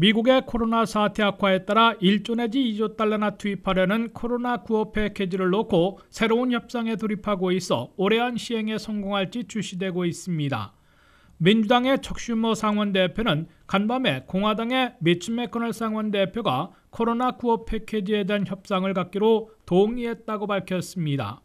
미국의 코로나 사태 악화에 따라 1조 내지 2조 달러나 투입하려는 코로나 구호 패키지를 놓고 새로운 협상에 돌입하고 있어 올해안 시행에 성공할지 주시되고 있습니다. 민주당의 척슈모 상원대표는 간밤에 공화당의 미츠 맥커널 상원대표가 코로나 구호 패키지에 대한 협상을 갖기로 동의했다고 밝혔습니다.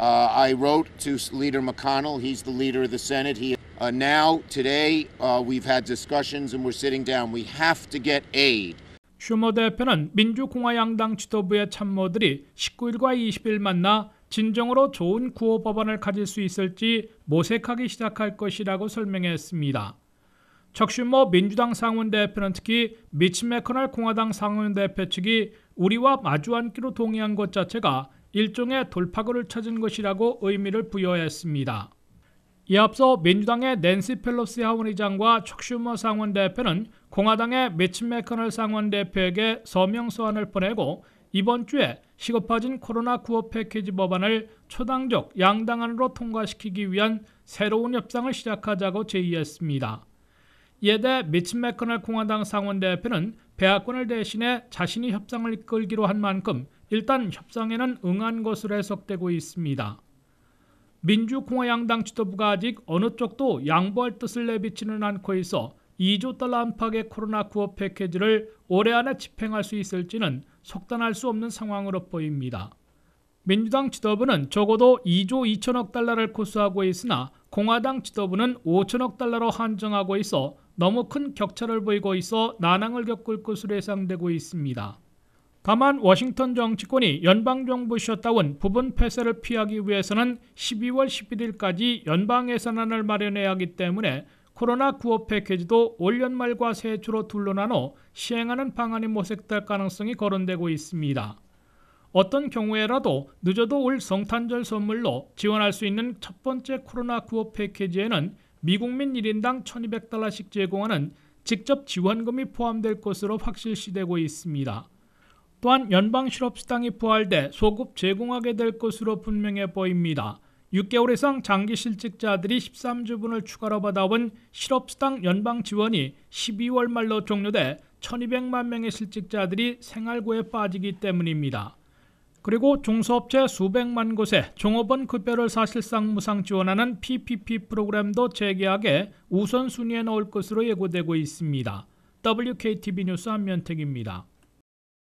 Uh, I wrote to Leader McConnell. He's the leader of the Senate. He Uh, now, today, uh, we've had discussions and we're sitting down. We have to get aid. 슈머 대표는 민주공화양당 지도부의 참모들이 19일과 20일 만나 진정으로 좋은 구호 법안을 가질 수 있을지 모색하기 시작할 것이라고 설명했습니다. 적슈머 민주당 상원 대표는 특히 미치 메커널 공화당 상원 대표 측이 우리와 마주앉기로 동의한 것 자체가 일종의 돌파구를 찾은 것이라고 의미를 부여했습니다. 이에 앞서 민주당의 낸시 펠로시 하원의장과 척슈머 상원대표는 공화당의 미치 메커널 상원대표에게 서명 소환을 보내고 이번 주에 시급해진 코로나 구호 패키지 법안을 초당적 양당 안으로 통과시키기 위한 새로운 협상을 시작하자고 제의했습니다. 이에 대해 미치 맥커널 공화당 상원대표는 배악권을 대신해 자신이 협상을 이끌기로 한 만큼 일단 협상에는 응한 것으로 해석되고 있습니다. 민주공화양당 지도부가 아직 어느 쪽도 양보할 뜻을 내비치는 않고 있어 2조 달러 안팎의 코로나 구호 패키지를 올해 안에 집행할 수 있을지는 속단할 수 없는 상황으로 보입니다. 민주당 지도부는 적어도 2조 2천억 달러를 고수하고 있으나 공화당 지도부는 5천억 달러로 한정하고 있어 너무 큰 격차를 보이고 있어 난항을 겪을 것으로 예상되고 있습니다. 다만 워싱턴 정치권이 연방정부 셧다운 부분 폐쇄를 피하기 위해서는 12월 11일까지 연방 예산안을 마련해야 하기 때문에 코로나 구호 패키지도 올 연말과 새해 초로 둘로 나눠 시행하는 방안이 모색될 가능성이 거론되고 있습니다. 어떤 경우에라도 늦어도 올 성탄절 선물로 지원할 수 있는 첫 번째 코로나 구호 패키지에는 미국민 1인당 1,200달러씩 제공하는 직접 지원금이 포함될 것으로 확실시되고 있습니다. 또한 연방 실업수당이 부활돼 소급 제공하게 될 것으로 분명해 보입니다. 6개월 이상 장기 실직자들이 13주분을 추가로 받아온 실업수당 연방 지원이 12월 말로 종료돼 1200만 명의 실직자들이 생활고에 빠지기 때문입니다. 그리고 중소업체 수백만 곳에 종업원 급여를 사실상 무상 지원하는 PPP 프로그램도 재개하게 우선순위에 넣을 것으로 예고되고 있습니다. WKTV 뉴스 한면택입니다.